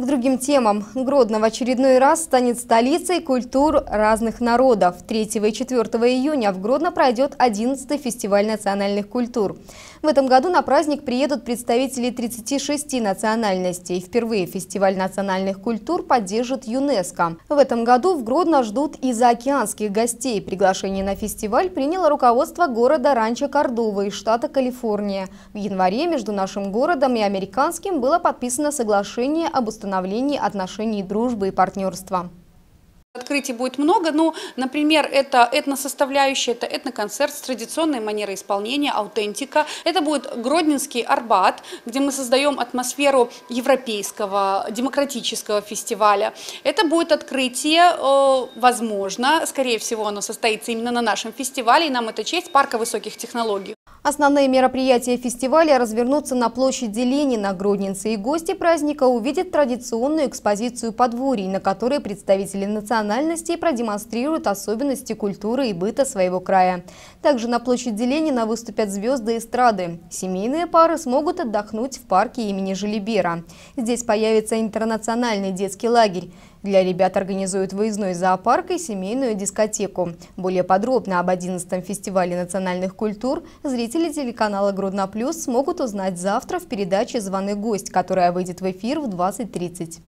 К другим темам. Гродно в очередной раз станет столицей культур разных народов. 3 и 4 июня в Гродно пройдет 11-й фестиваль национальных культур. В этом году на праздник приедут представители 36 национальностей. Впервые фестиваль национальных культур поддержит ЮНЕСКО. В этом году в Гродно ждут и заокеанских гостей. Приглашение на фестиваль приняло руководство города Ранчо Кордова из штата Калифорния. В январе между нашим городом и американским было подписано соглашение об установлении восстановлении отношений дружбы и партнерства. Открытий будет много, но, например, это этносоставляющая, это этноконцерт с традиционной манерой исполнения, аутентика. Это будет Гродненский Арбат, где мы создаем атмосферу европейского демократического фестиваля. Это будет открытие, э, возможно, скорее всего, оно состоится именно на нашем фестивале, и нам это честь, парка высоких технологий. Основные мероприятия фестиваля развернутся на площади Ленина. Гродненцы и гости праздника увидят традиционную экспозицию подворий, на которой представители национальностей продемонстрируют особенности культуры и быта своего края. Также на площади Ленина выступят звезды эстрады. Семейные пары смогут отдохнуть в парке имени Желибера. Здесь появится интернациональный детский лагерь. Для ребят организуют выездной зоопарк и семейную дискотеку. Более подробно об 11-м фестивале национальных культур зрители телеканала «Грудна плюс» смогут узнать завтра в передаче «Званый гость», которая выйдет в эфир в 20.30.